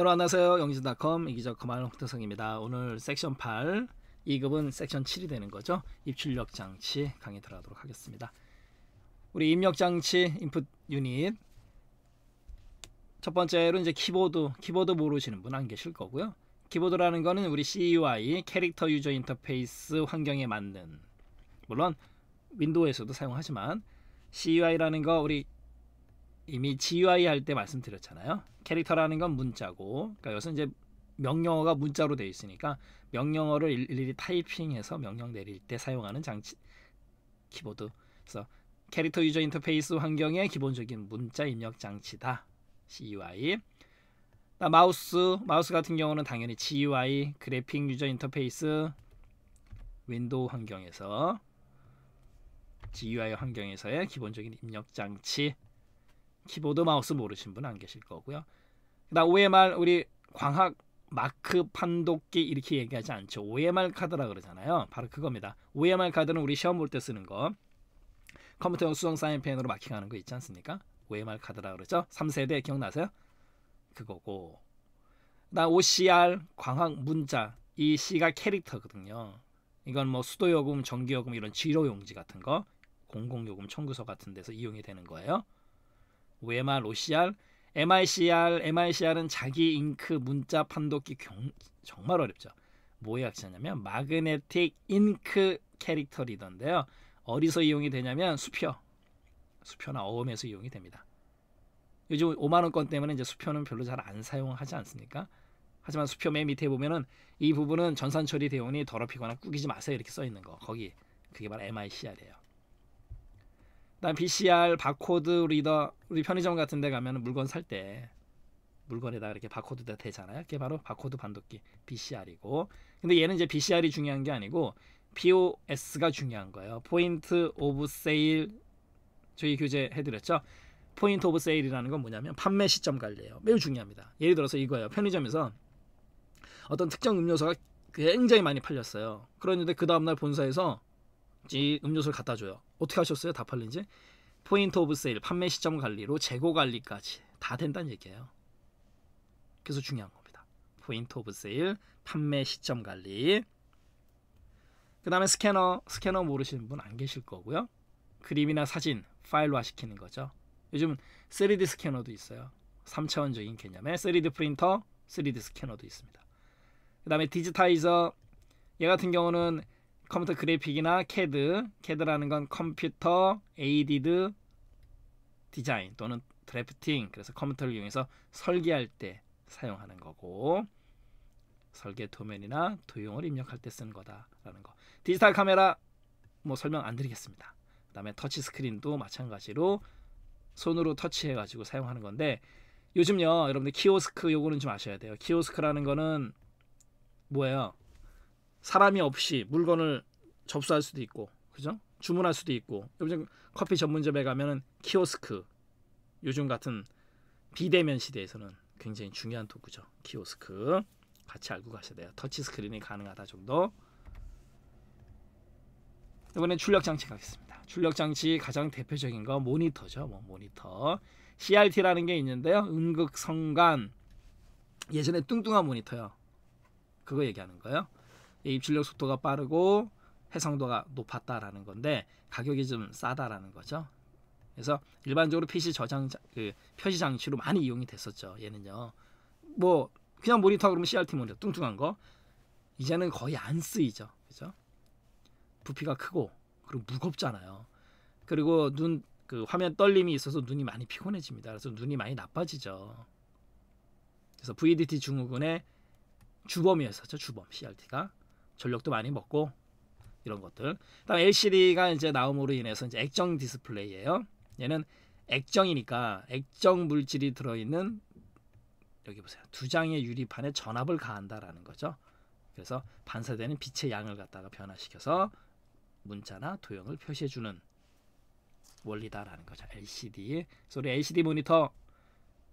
여러분 안녕하세요. 영진닷컴 이기적 거말 홍태성입니다. 오늘 섹션 8, 2급은 섹션 7이 되는 거죠. 입출력 장치 강의 들어가도록 하겠습니다. 우리 입력 장치 인풋 유닛 첫 번째로 이제 키보드, 키보드 모르시는 분 안 계실 거고요. 키보드라는 거는 우리 CUI, e 캐릭터 유저 인터페이스 환경에 맞는 물론 윈도우에서도 사용하지만 CUI라는 e 거 우리 이미 GUI 할 때 말씀드렸잖아요. 캐릭터라는 건 문자고, 그러니까 여기서 이제 명령어가 문자로 되어 있으니까 명령어를 일일이 타이핑해서 명령 내릴 때 사용하는 장치 키보드. 그래서 캐릭터 유저 인터페이스 환경의 기본적인 문자 입력 장치다. CUI. 마우스, 마우스 같은 경우는 당연히 GUI 그래픽 유저 인터페이스 윈도우 환경에서 GUI 환경에서의 기본적인 입력 장치 키보드 마우스 모르신 분 안 계실 거고요. 그다음 OMR 우리 광학 마크 판독기 이렇게 얘기하지 않죠. OMR 카드라 그러잖아요. 바로 그겁니다. OMR 카드는 우리 시험 볼 때 쓰는 거. 컴퓨터용 수성 사인펜으로 마킹하는 거 있지 않습니까? OMR 카드라 그러죠. 3세대 기억나세요? 그거고. 나 OCR 광학 문자 이 C가 캐릭터거든요. 이건 뭐 수도요금, 전기요금 이런 지로용지 같은 거 공공요금 청구서 같은 데서 이용이 되는 거예요. OMR, OCR, MICR, MICR은 자기 잉크 문자 판독기 경, 정말 어렵죠. 뭐의 약자냐면 마그네틱 잉크 캐릭터 리더인데요. 어디서 이용이 되냐면 수표, 수표나 어음에서 이용이 됩니다. 요즘 5만 원권 때문에 이제 수표는 별로 잘 안 사용하지 않습니까? 하지만 수표 맨 밑에 보면은 이 부분은 전산 처리 대용이 더럽히거나 꾸기지 마세요 이렇게 써 있는 거 거기 그게 바로 MICR이에요. 그다음 PCR 바코드 리더 우리 편의점 같은 데 가면 물건 살 때 물건에다 이렇게 바코드가 되잖아요. 그게 바로 바코드 반도끼 BCR이고 근데 얘는 이제 BCR이 중요한 게 아니고 POS가 중요한 거예요. 포인트 오브 세일 저희 교재 해드렸죠. 포인트 오브 세일이라는 건 뭐냐면 판매 시점 관리예요. 매우 중요합니다. 예를 들어서 이거예요. 편의점에서 어떤 특정 음료수가 굉장히 많이 팔렸어요. 그런데 그 다음날 본사에서 이 음료수를 갖다 줘요. 어떻게 하셨어요? 다 팔린지? 포인트 오브 세일, 판매 시점 관리로 재고 관리까지 다 된다는 얘기예요. 그래서 중요한 겁니다. 포인트 오브 세일, 판매 시점 관리. 그 다음에 스캐너, 스캐너 모르시는 분 안 계실 거고요. 그림이나 사진, 파일화 로 시키는 거죠. 요즘 3D 스캐너도 있어요. 3차원적인 개념의 3D 프린터, 3D 스캐너도 있습니다. 그 다음에 디지타이저, 얘 같은 경우는 컴퓨터 그래픽이나 CAD, CAD라는 건 컴퓨터 에이디드 디자인 또는 드래프팅 그래서 컴퓨터를 이용해서 설계할 때 사용하는 거고 설계 도면이나 도형을 입력할 때 쓰는 거다라는 거 디지털 카메라 뭐 설명 안 드리겠습니다 그 다음에 터치 스크린도 마찬가지로 손으로 터치해 가지고 사용하는 건데 요즘요 여러분들 키오스크 요거는 좀 아셔야 돼요 키오스크라는 거는 뭐예요 사람이 없이 물건을 접수할 수도 있고 그죠? 주문할 수도 있고 요즘 커피 전문점에 가면은 키오스크 요즘 같은 비대면 시대에서는 굉장히 중요한 도구죠. 키오스크 같이 알고 가셔야 돼요. 터치 스크린이 가능하다 정도. 이번에 출력 장치 가겠습니다. 출력 장치 가장 대표적인 거 모니터죠. 뭐 모니터. CRT라는 게 있는데요. 음극 성간 예전에 뚱뚱한 모니터요. 그거 얘기하는 거예요. 예, 입출력 속도가 빠르고 해상도가 높았다라는 건데 가격이 좀 싸다라는 거죠. 그래서 일반적으로 PC 저장 그 표시 장치로 많이 이용이 됐었죠. 얘는요. 뭐 그냥 모니터 그러면 CRT 모니터 뚱뚱한 거 이제는 거의 안 쓰이죠. 그죠? 부피가 크고 그리고 무겁잖아요. 그리고 눈 그 화면 떨림이 있어서 눈이 많이 피곤해집니다. 그래서 눈이 많이 나빠지죠. 그래서 VDT 증후군의 주범이었었죠. 주범 CRT가 전력도 많이 먹고 이런 것들. 그다음 LCD가 이제 나옴으로 인해서 이제 액정 디스플레이예요. 얘는 액정이니까 액정 물질이 들어있는 여기 보세요. 두 장의 유리판에 전압을 가한다라는 거죠. 그래서 반사되는 빛의 양을 갖다가 변화시켜서 문자나 도형을 표시해주는 원리다라는 거죠. LCD. 소리 LCD 모니터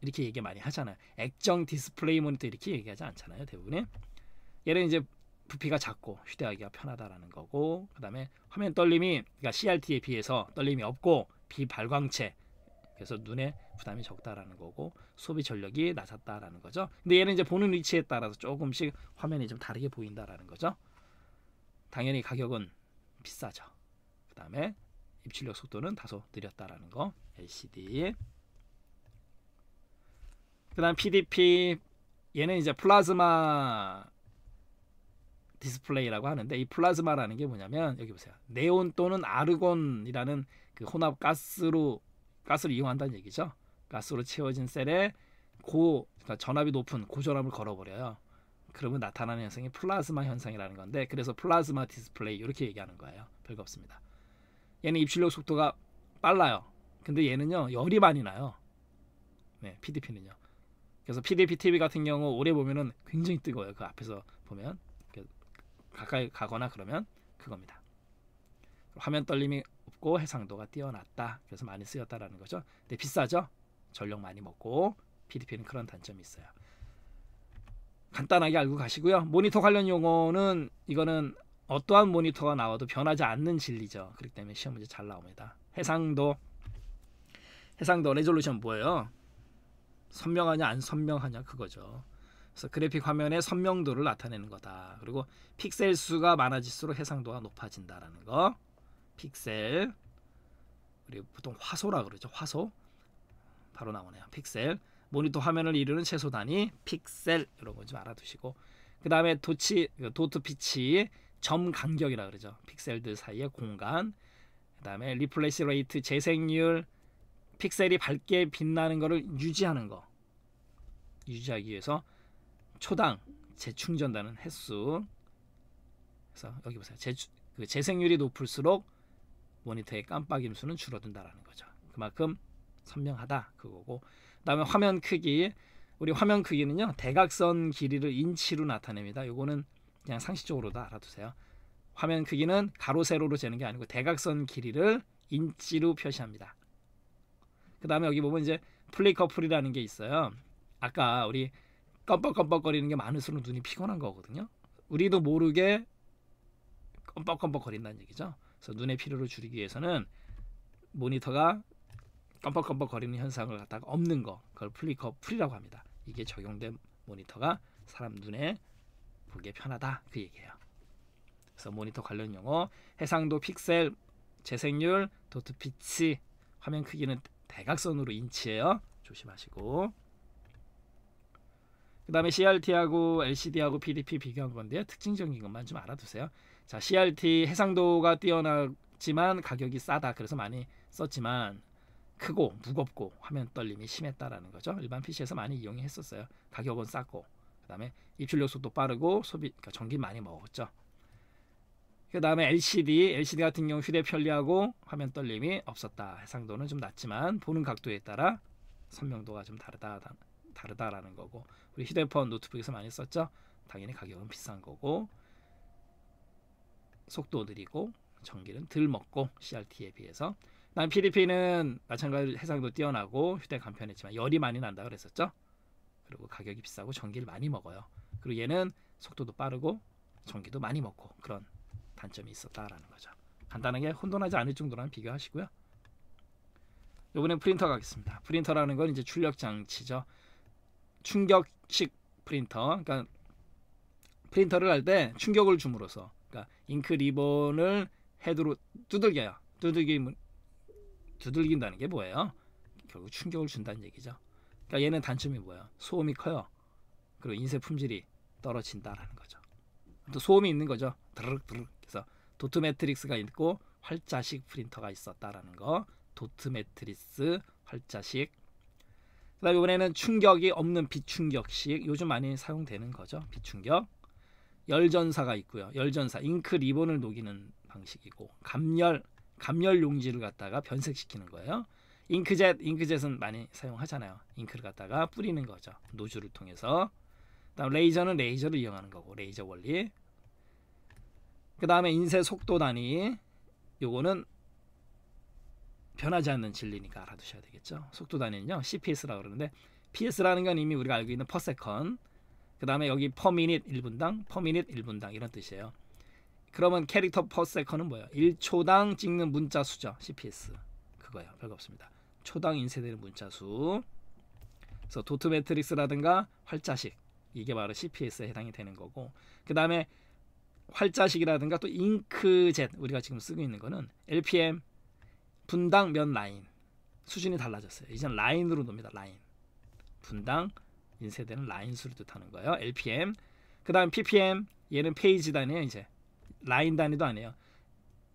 이렇게 얘기 많이 하잖아요. 액정 디스플레이 모니터 이렇게 얘기하지 않잖아요. 대부분이. 얘는 이제 부피가 작고 휴대하기가 편하다라는 거고 그다음에 화면 떨림이 그러니까 CRT에 비해서 떨림이 없고 비발광체 그래서 눈에 부담이 적다라는 거고 소비 전력이 낮았다라는 거죠. 근데 얘는 이제 보는 위치에 따라서 조금씩 화면이 좀 다르게 보인다라는 거죠. 당연히 가격은 비싸죠. 그다음에 입출력 속도는 다소 느렸다라는 거. LCD. 그다음 PDP 얘는 이제 플라즈마 디스플레이라고 하는데 이 플라즈마라는 게 뭐냐면 여기 보세요. 네온 또는 아르곤이라는 그 혼합 가스로 가스를 이용한다는 얘기죠. 가스로 채워진 셀에 고 그러니까 전압이 높은 고전압을 걸어버려요. 그러면 나타나는 현상이 플라즈마 현상이라는 건데 그래서 플라즈마 디스플레이 이렇게 얘기하는 거예요. 별거 없습니다. 얘는 입출력 속도가 빨라요. 근데 얘는요 열이 많이 나요. 네, PDP는요. 그래서 PDP TV 같은 경우 오래 보면은 굉장히 뜨거워요. 그 앞에서 보면 가까이 가거나 그러면 그겁니다. 화면 떨림이 없고 해상도가 뛰어났다. 그래서 많이 쓰였다라는 거죠. 근데 비싸죠? 전력 많이 먹고 PDP는 그런 단점이 있어요. 간단하게 알고 가시고요. 모니터 관련 용어는 이거는 어떠한 모니터가 나와도 변하지 않는 진리죠. 그렇기 때문에 시험 문제 잘 나옵니다. 해상도 해상도 레졸루션 뭐예요? 선명하냐 안 선명하냐 그거죠. 그래서 그래픽 화면의 선명도를 나타내는 거다. 그리고 픽셀 수가 많아질수록 해상도가 높아진다라는 거. 픽셀 우리 보통 화소라 그러죠. 화소 바로 나오네요. 픽셀 모니터 화면을 이루는 최소 단위 픽셀 이런 거 좀 알아두시고 그 다음에 도치 도트 피치 점 간격이라 그러죠. 픽셀들 사이의 공간 그 다음에 리플레시 레이트 재생률 픽셀이 밝게 빛나는 거를 유지하는 거 유지하기 위해서 초당 재충전다는 횟수 그래서 여기 보세요. 재, 그 재생률이 높을수록 모니터의 깜빡임 수는 줄어든다라는 거죠. 그만큼 선명하다 그거고 그다음에 화면 크기 우리 화면 크기는요 대각선 길이를 인치로 나타냅니다. 요거는 그냥 상식적으로도 알아두세요. 화면 크기는 가로 세로로 재는 게 아니고 대각선 길이를 인치로 표시합니다. 그 다음에 여기 보면 이제 플리커플이라는 게 있어요. 아까 우리 깜빡깜빡거리는 게 많을수록 눈이 피곤한 거거든요. 우리도 모르게 깜빡깜빡거린다는 얘기죠. 그래서 눈의 피로를 줄이기 위해서는 모니터가 깜빡깜빡거리는 현상을 갖다가 없는 거 그걸 플리커 풀이라고 합니다. 이게 적용된 모니터가 사람 눈에 보기에 편하다 그 얘기예요. 그래서 모니터 관련 용어 해상도, 픽셀, 재생률, 도트 피치, 화면 크기는 대각선으로 인치예요. 조심하시고 그 다음에 CRT하고 LCD하고 PDP 비교한 건데요. 특징적인 것만 좀 알아두세요. 자, CRT 해상도가 뛰어나지만 가격이 싸다. 그래서 많이 썼지만 크고 무겁고 화면 떨림이 심했다라는 거죠. 일반 PC에서 많이 이용했었어요. 가격은 싸고 그다음에 입출력 속도 빠르고 소비 그러니까 전기 많이 먹었죠. 그다음에 LCD, LCD 같은 경우 휴대 편리하고 화면 떨림이 없었다. 해상도는 좀 낮지만 보는 각도에 따라 선명도가 좀 다르다. 다르다라는 거고 우리 휴대폰 노트북에서 많이 썼죠 당연히 가격은 비싼 거고 속도 느리고 전기는 덜 먹고 CRT에 비해서 난 PDP는 마찬가지로 해상도 뛰어나고 휴대 간편했지만 열이 많이 난다 그랬었죠 그리고 가격이 비싸고 전기를 많이 먹어요 그리고 얘는 속도도 빠르고 전기도 많이 먹고 그런 단점이 있었다라는 거죠 간단하게 혼돈하지 않을 정도라면 비교하시고요 이번엔 프린터 가겠습니다. 프린터라는 건 이제 출력 장치죠. 충격식 프린터 그러니까 프린터를 할 때 충격을 줌으로써 그러니까 잉크 리본을 헤드로 두들겨요. 두들기 두들긴다는 게 뭐예요? 결국 충격을 준다는 얘기죠. 그러니까 얘는 단점이 뭐예요? 소음이 커요. 그리고 인쇄 품질이 떨어진다라는 거죠. 또 소음이 있는 거죠. 드르륵 드르륵. 그래서 도트 매트릭스가 있고 활자식 프린터가 있었다라는 거. 도트 매트릭스 활자식 그다음 이번에는 충격이 없는 비충격식 요즘 많이 사용되는 거죠. 비충격 열전사가 있고요. 열전사 잉크 리본을 녹이는 방식이고 감열 감열 용지를 갖다가 변색시키는 거예요. 잉크젯 잉크젯은 많이 사용하잖아요. 잉크를 갖다가 뿌리는 거죠. 노즐을 통해서 그다음 레이저는 레이저를 이용하는 거고 레이저 원리. 그 다음에 인쇄 속도 단위 요거는 변하지 않는 진리니까 알아두셔야 되겠죠. 속도 단위는요. CPS라고 그러는데 PS라는 건 이미 우리가 알고 있는 퍼세컨. 그 다음에 여기 퍼 미닛 1분당, 퍼 미닛 1분당 이런 뜻이에요. 그러면 캐릭터 퍼세컨은 뭐예요? 1초당 찍는 문자 수죠. CPS. 그거예요. 별거 없습니다. 초당 인쇄되는 문자 수. 그래서 도트 매트릭스라든가 활자식 이게 바로 CPS에 해당이 되는 거고 그 다음에 활자식이라든가 또 잉크젯 우리가 지금 쓰고 있는 거는 LPM, 분당 면 라인 수준이 달라졌어요. 이젠 라인으로 놉니다. 라인 분당 인쇄되는 라인 수를 뜻하는 거예요. LPM 그 다음 PPM 얘는 페이지 단위에요. 이제 라인 단위도 아니에요.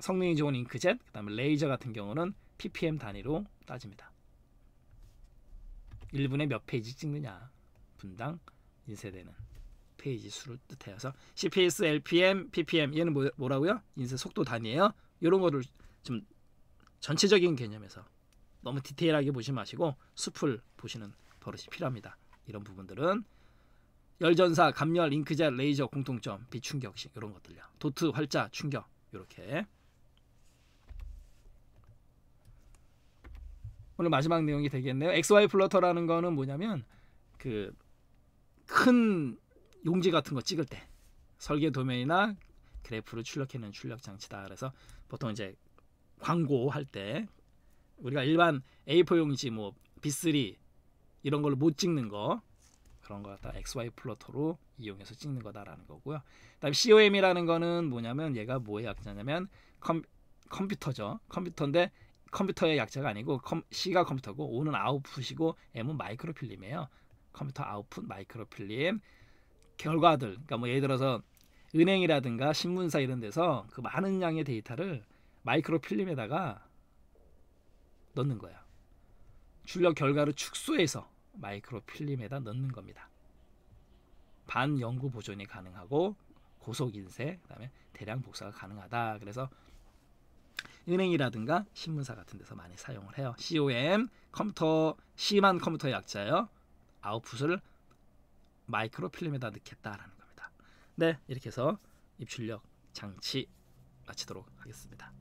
성능이 좋은 잉크젯 그 다음에 레이저 같은 경우는 PPM 단위로 따집니다. 1분에 몇 페이지 찍느냐 분당 인쇄되는 페이지 수를 뜻해요. 서 CPS, LPM, PPM 얘는 뭐, 라고요 인쇄 속도 단위예요. 이런 거를 좀 전체적인 개념에서 너무 디테일하게 보지 마시고 숲을 보시는 버릇이 필요합니다. 이런 부분들은 열전사, 감열, 링크젯 레이저 공통점, 비충격식 이런 것들요. 도트, 활자, 충격 이렇게 오늘 마지막 내용이 되겠네요. XY 플러터라는 거는 뭐냐면 그 큰 용지 같은 거 찍을 때 설계 도면이나 그래프를 출력해낸 출력 장치다. 그래서 보통 이제 광고할 때 우리가 일반 A4 용지 뭐 B3 이런 걸로 못 찍는 거 그런 거 갖다 XY 플로터로 이용해서 찍는 거다라는 거고요. 그다음 COM이라는 거는 뭐냐면 얘가 뭐의 약자냐면 컴, 컴퓨터죠. 컴퓨터인데 컴퓨터의 약자가 아니고 컴, C가 컴퓨터고 O는 아웃풋이고 M은 마이크로필름이에요. 컴퓨터 아웃풋 마이크로필름 결과들 그러니까 뭐 예를 들어서 은행이라든가 신문사 이런 데서 그 많은 양의 데이터를 마이크로 필름에다가 넣는 거야. 출력 결과를 축소해서 마이크로 필름에다 넣는 겁니다. 반영구 보존이 가능하고 고속 인쇄, 그다음에 대량 복사가 가능하다. 그래서 은행이라든가 신문사 같은 데서 많이 사용을 해요. COM 컴퓨터 C만 컴퓨터 약자예요. 아웃풋을 마이크로 필름에다 넣겠다라는 겁니다. 네, 이렇게 해서 입출력 장치 마치도록 하겠습니다.